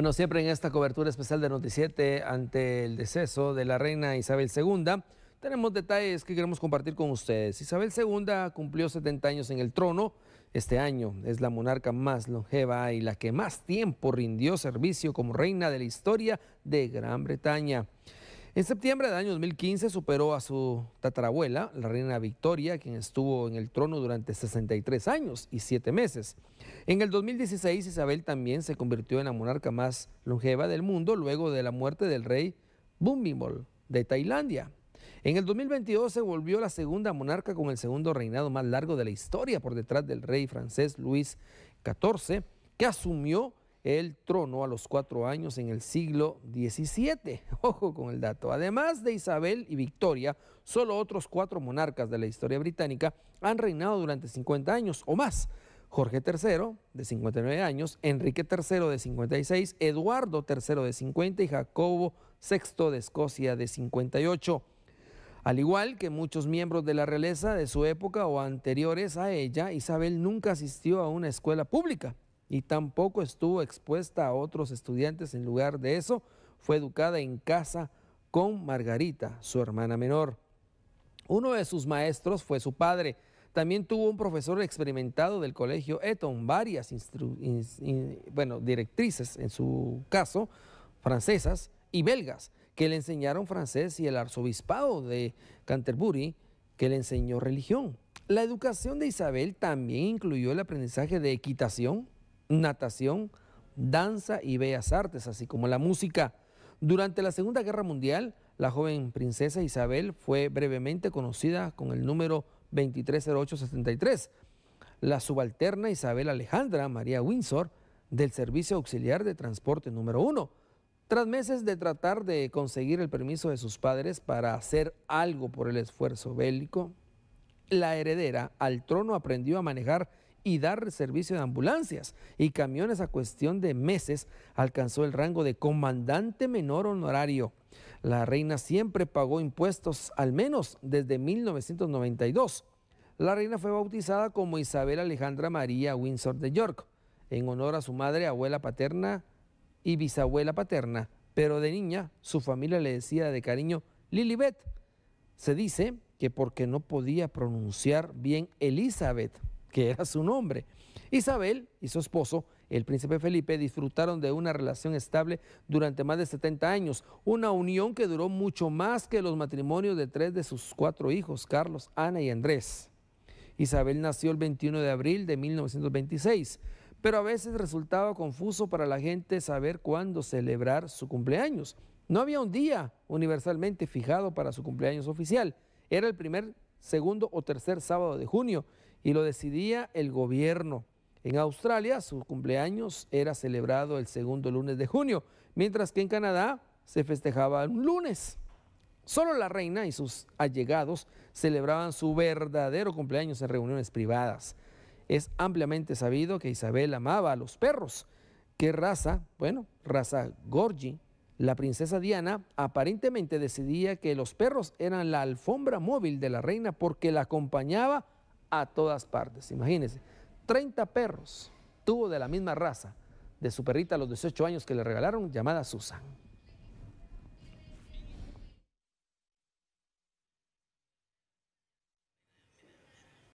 Bueno, siempre en esta cobertura especial de Noticiete ante el deceso de la reina Isabel II, tenemos detalles que queremos compartir con ustedes. Isabel II cumplió 70 años en el trono este año. Es la monarca más longeva y la que más tiempo rindió servicio como reina de la historia de Gran Bretaña. En septiembre del año 2015 superó a su tatarabuela, la reina Victoria, quien estuvo en el trono durante 63 años y 7 meses. En el 2016 Isabel también se convirtió en la monarca más longeva del mundo luego de la muerte del rey Bhumibol de Tailandia. En el 2022 se volvió la segunda monarca con el segundo reinado más largo de la historia por detrás del rey francés Luis XIV, que asumió el trono a los cuatro años en el siglo XVII. Ojo con el dato. Además de Isabel y Victoria, solo otros cuatro monarcas de la historia británica han reinado durante 50 años o más. Jorge III, de 59 años, Enrique III, de 56, Eduardo III, de 50 y Jacobo VI, de Escocia, de 58. Al igual que muchos miembros de la realeza de su época o anteriores a ella, Isabel nunca asistió a una escuela pública y tampoco estuvo expuesta a otros estudiantes. En lugar de eso, fue educada en casa con Margarita, su hermana menor. Uno de sus maestros fue su padre. También tuvo un profesor experimentado del colegio Eton, varias directrices, en su caso, francesas y belgas, que le enseñaron francés y el arzobispado de Canterbury, que le enseñó religión. La educación de Isabel también incluyó el aprendizaje de equitación, natación, danza y bellas artes, así como la música. Durante la Segunda Guerra Mundial, la joven princesa Isabel fue brevemente conocida con el número 230873. La subalterna Isabel Alejandra María Windsor del Servicio Auxiliar de Transporte número 1. Tras meses de tratar de conseguir el permiso de sus padres para hacer algo por el esfuerzo bélico, la heredera al trono aprendió a manejar y dar servicio de ambulancias y camiones a cuestión de meses, alcanzó el rango de comandante menor honorario. La reina siempre pagó impuestos, al menos desde 1992. La reina fue bautizada como Isabel Alejandra María Windsor de York, en honor a su madre, abuela paterna y bisabuela paterna, pero de niña su familia le decía de cariño Lilibet. Se dice que porque no podía pronunciar bien Elizabeth, que era su nombre. Isabel y su esposo, el príncipe Felipe, disfrutaron de una relación estable durante más de 70 años, una unión que duró mucho más que los matrimonios de tres de sus cuatro hijos, Carlos, Ana y Andrés. Isabel nació el 21 de abril de 1926, pero a veces resultaba confuso para la gente saber cuándo celebrar su cumpleaños. No había un día universalmente fijado para su cumpleaños oficial. Era el primer, segundo o tercer sábado de junio y lo decidía el gobierno. En Australia su cumpleaños era celebrado el segundo lunes de junio, mientras que en Canadá se festejaba un lunes. Solo la reina y sus allegados celebraban su verdadero cumpleaños en reuniones privadas. Es ampliamente sabido que Isabel amaba a los perros. ¿Qué raza? Bueno, raza Gorgi. La princesa Diana aparentemente decidía que los perros eran la alfombra móvil de la reina porque la acompañaba a todas partes. Imagínense, 30 perros tuvo de la misma raza de su perrita a los 18 años que le regalaron, llamada Susan.